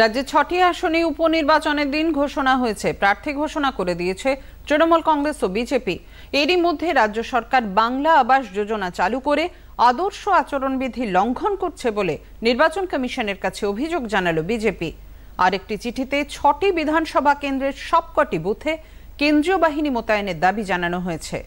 রাজ্যে ছটি আসনে উপনির্বাচনের দিন ঘোষণা হয়েছে প্রার্থী ঘোষণা করে দিয়েছে তৃণমূল কংগ্রেস ও বিজেপি এরই মধ্যে রাজ্য সরকার বাংলা আবাস যোজনা চালু করে আদর্শ আচরণবিধি লঙ্ঘন করছে বলে নির্বাচন কমিশনের কাছে অভিযোগ জানালো বিজেপি আরেকটি চিঠিতে ছটি বিধানসভা কেন্দ্রের সবকটি বুথে কেন্দ্রীয় বাহিনী মোতায়েনের দাবি জানানো হয়েছে